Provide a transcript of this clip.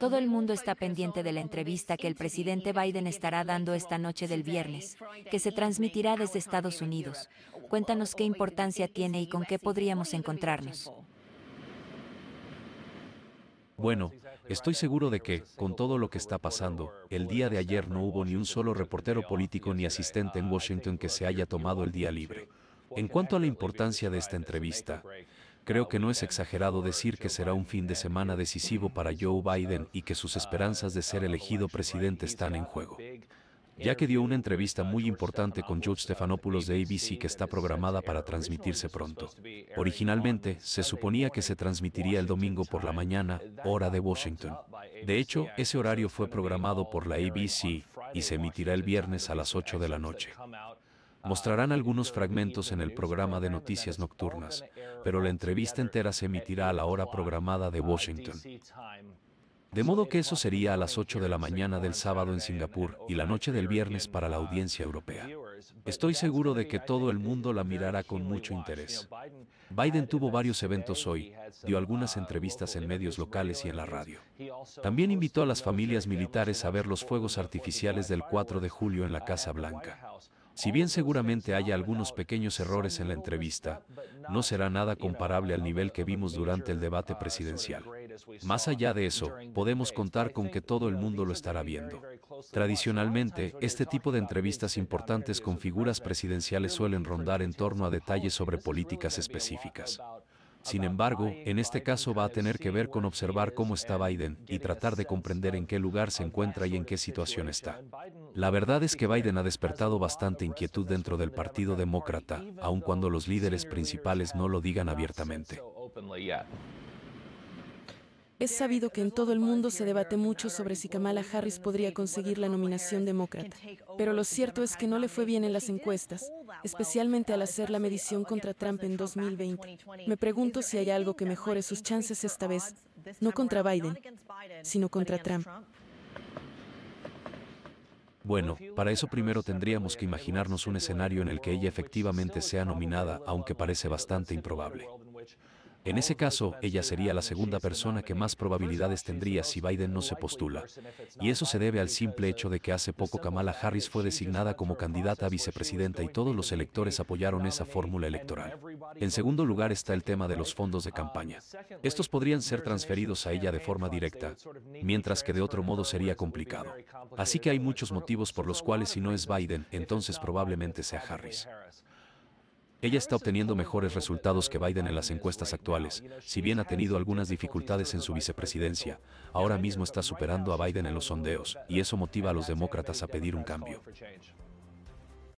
Todo el mundo está pendiente de la entrevista que el presidente Biden estará dando esta noche del viernes, que se transmitirá desde Estados Unidos. Cuéntanos qué importancia tiene y con qué podríamos encontrarnos. Bueno, estoy seguro de que, con todo lo que está pasando, el día de ayer no hubo ni un solo reportero político ni asistente en Washington que se haya tomado el día libre. En cuanto a la importancia de esta entrevista, Creo que no es exagerado decir que será un fin de semana decisivo para Joe Biden y que sus esperanzas de ser elegido presidente están en juego. Ya que dio una entrevista muy importante con George Stefanopoulos de ABC que está programada para transmitirse pronto. Originalmente, se suponía que se transmitiría el domingo por la mañana, hora de Washington. De hecho, ese horario fue programado por la ABC y se emitirá el viernes a las 8 de la noche. Mostrarán algunos fragmentos en el programa de noticias nocturnas, pero la entrevista entera se emitirá a la hora programada de Washington. De modo que eso sería a las 8 de la mañana del sábado en Singapur y la noche del viernes para la audiencia europea. Estoy seguro de que todo el mundo la mirará con mucho interés. Biden tuvo varios eventos hoy, dio algunas entrevistas en medios locales y en la radio. También invitó a las familias militares a ver los fuegos artificiales del 4 de julio en la Casa Blanca. Si bien seguramente haya algunos pequeños errores en la entrevista, no será nada comparable al nivel que vimos durante el debate presidencial. Más allá de eso, podemos contar con que todo el mundo lo estará viendo. Tradicionalmente, este tipo de entrevistas importantes con figuras presidenciales suelen rondar en torno a detalles sobre políticas específicas. Sin embargo, en este caso va a tener que ver con observar cómo está Biden y tratar de comprender en qué lugar se encuentra y en qué situación está. La verdad es que Biden ha despertado bastante inquietud dentro del Partido Demócrata, aun cuando los líderes principales no lo digan abiertamente. Es sabido que en todo el mundo se debate mucho sobre si Kamala Harris podría conseguir la nominación demócrata, pero lo cierto es que no le fue bien en las encuestas, especialmente al hacer la medición contra Trump en 2020. Me pregunto si hay algo que mejore sus chances esta vez, no contra Biden, sino contra Trump. Bueno, para eso primero tendríamos que imaginarnos un escenario en el que ella efectivamente sea nominada, aunque parece bastante improbable. En ese caso, ella sería la segunda persona que más probabilidades tendría si Biden no se postula. Y eso se debe al simple hecho de que hace poco Kamala Harris fue designada como candidata a vicepresidenta y todos los electores apoyaron esa fórmula electoral. En segundo lugar está el tema de los fondos de campaña. Estos podrían ser transferidos a ella de forma directa, mientras que de otro modo sería complicado. Así que hay muchos motivos por los cuales si no es Biden, entonces probablemente sea Harris. Ella está obteniendo mejores resultados que Biden en las encuestas actuales, si bien ha tenido algunas dificultades en su vicepresidencia, ahora mismo está superando a Biden en los sondeos, y eso motiva a los demócratas a pedir un cambio.